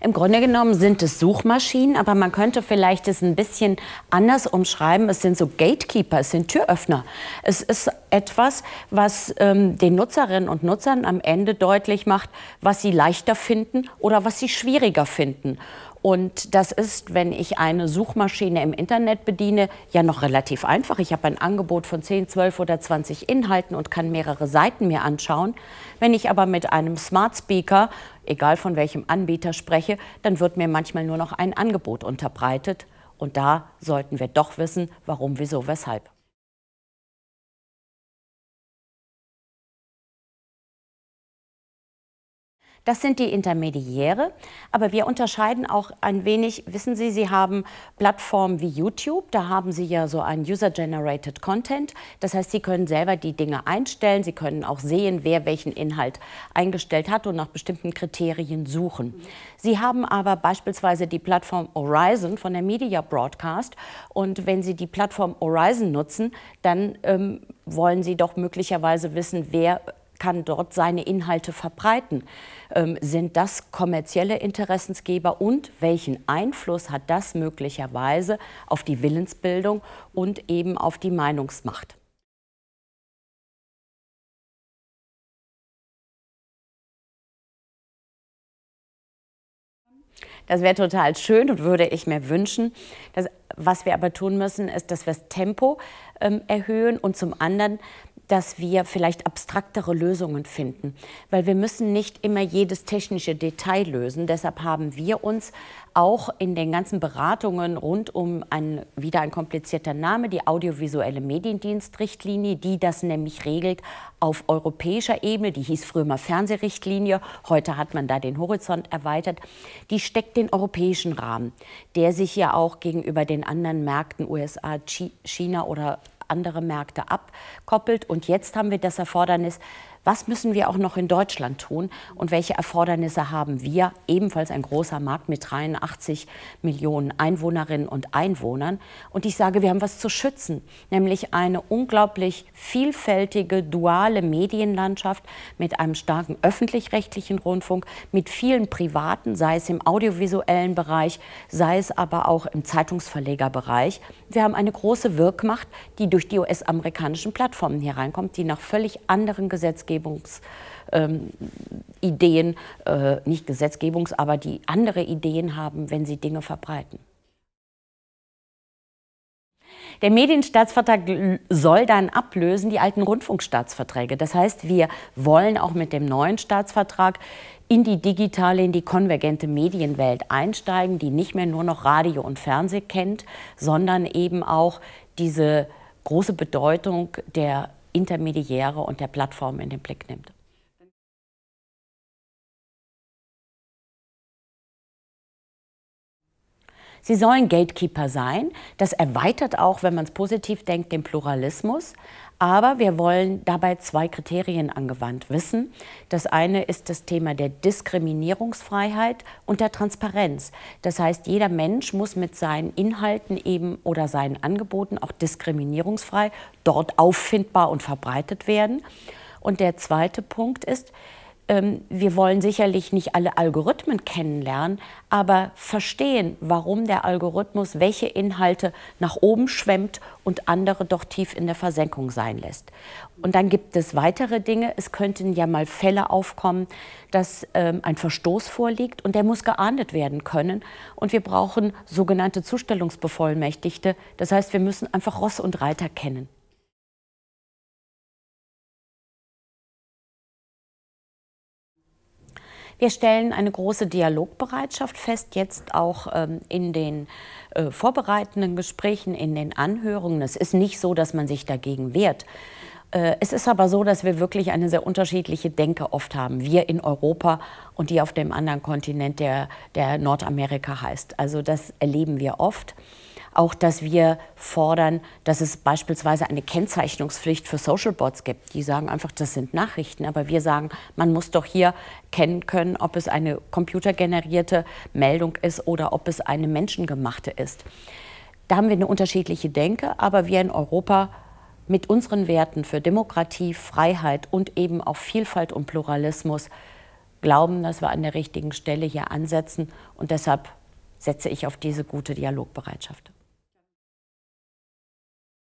Im Grunde genommen sind es Suchmaschinen, aber man könnte vielleicht es ein bisschen anders umschreiben. Es sind so Gatekeeper, es sind Türöffner. Es ist etwas, was ähm, den Nutzerinnen und Nutzern am Ende deutlich macht, was sie leichter finden oder was sie schwieriger finden. Und das ist, wenn ich eine Suchmaschine im Internet bediene, ja noch relativ einfach. Ich habe ein Angebot von 10, 12 oder 20 Inhalten und kann mehrere Seiten mir anschauen. Wenn ich aber mit einem Smart Speaker, egal von welchem Anbieter spreche, dann wird mir manchmal nur noch ein Angebot unterbreitet. Und da sollten wir doch wissen, warum, wieso, weshalb. Das sind die Intermediäre. Aber wir unterscheiden auch ein wenig, wissen Sie, Sie haben Plattformen wie YouTube, da haben Sie ja so ein User-Generated Content. Das heißt, Sie können selber die Dinge einstellen, Sie können auch sehen, wer welchen Inhalt eingestellt hat und nach bestimmten Kriterien suchen. Sie haben aber beispielsweise die Plattform Horizon von der Media Broadcast. Und wenn Sie die Plattform Horizon nutzen, dann ähm, wollen Sie doch möglicherweise wissen, wer kann dort seine Inhalte verbreiten? Ähm, sind das kommerzielle Interessensgeber und welchen Einfluss hat das möglicherweise auf die Willensbildung und eben auf die Meinungsmacht? Das wäre total schön und würde ich mir wünschen. Das, was wir aber tun müssen, ist, dass wir das Tempo ähm, erhöhen und zum anderen, dass wir vielleicht abstraktere Lösungen finden, weil wir müssen nicht immer jedes technische Detail lösen. Deshalb haben wir uns auch in den ganzen Beratungen rund um ein, wieder ein komplizierter Name, die audiovisuelle Mediendienstrichtlinie, die das nämlich regelt auf europäischer Ebene, die hieß früher mal Fernsehrichtlinie, heute hat man da den Horizont erweitert, die steckt den europäischen Rahmen, der sich ja auch gegenüber den anderen Märkten USA, China oder andere Märkte abkoppelt. Und jetzt haben wir das Erfordernis, was müssen wir auch noch in Deutschland tun und welche Erfordernisse haben wir, ebenfalls ein großer Markt mit 83 Millionen Einwohnerinnen und Einwohnern? Und ich sage, wir haben was zu schützen, nämlich eine unglaublich vielfältige, duale Medienlandschaft mit einem starken öffentlich-rechtlichen Rundfunk, mit vielen privaten, sei es im audiovisuellen Bereich, sei es aber auch im Zeitungsverlegerbereich. Wir haben eine große Wirkmacht, die durch die US-amerikanischen Plattformen hereinkommt, die nach völlig anderen Gesetzgebungen Gesetzgebungsideen, ähm, äh, nicht Gesetzgebungs, aber die andere Ideen haben, wenn sie Dinge verbreiten. Der Medienstaatsvertrag soll dann ablösen die alten Rundfunkstaatsverträge. Das heißt, wir wollen auch mit dem neuen Staatsvertrag in die digitale, in die konvergente Medienwelt einsteigen, die nicht mehr nur noch Radio und Fernsehen kennt, sondern eben auch diese große Bedeutung der Intermediäre und der Plattform in den Blick nimmt. Sie sollen Gatekeeper sein. Das erweitert auch, wenn man es positiv denkt, den Pluralismus. Aber wir wollen dabei zwei Kriterien angewandt wissen. Das eine ist das Thema der Diskriminierungsfreiheit und der Transparenz. Das heißt, jeder Mensch muss mit seinen Inhalten eben oder seinen Angeboten auch diskriminierungsfrei dort auffindbar und verbreitet werden. Und der zweite Punkt ist, ähm, wir wollen sicherlich nicht alle Algorithmen kennenlernen, aber verstehen, warum der Algorithmus welche Inhalte nach oben schwemmt und andere doch tief in der Versenkung sein lässt. Und dann gibt es weitere Dinge. Es könnten ja mal Fälle aufkommen, dass ähm, ein Verstoß vorliegt und der muss geahndet werden können. Und wir brauchen sogenannte Zustellungsbevollmächtigte. Das heißt, wir müssen einfach Ross und Reiter kennen. Wir stellen eine große Dialogbereitschaft fest, jetzt auch ähm, in den äh, vorbereitenden Gesprächen, in den Anhörungen. Es ist nicht so, dass man sich dagegen wehrt. Äh, es ist aber so, dass wir wirklich eine sehr unterschiedliche Denke oft haben. Wir in Europa und die auf dem anderen Kontinent, der, der Nordamerika heißt. Also das erleben wir oft auch, dass wir fordern, dass es beispielsweise eine Kennzeichnungspflicht für Social Bots gibt. Die sagen einfach, das sind Nachrichten, aber wir sagen, man muss doch hier kennen können, ob es eine computergenerierte Meldung ist oder ob es eine menschengemachte ist. Da haben wir eine unterschiedliche Denke, aber wir in Europa mit unseren Werten für Demokratie, Freiheit und eben auch Vielfalt und Pluralismus glauben, dass wir an der richtigen Stelle hier ansetzen. Und deshalb setze ich auf diese gute Dialogbereitschaft.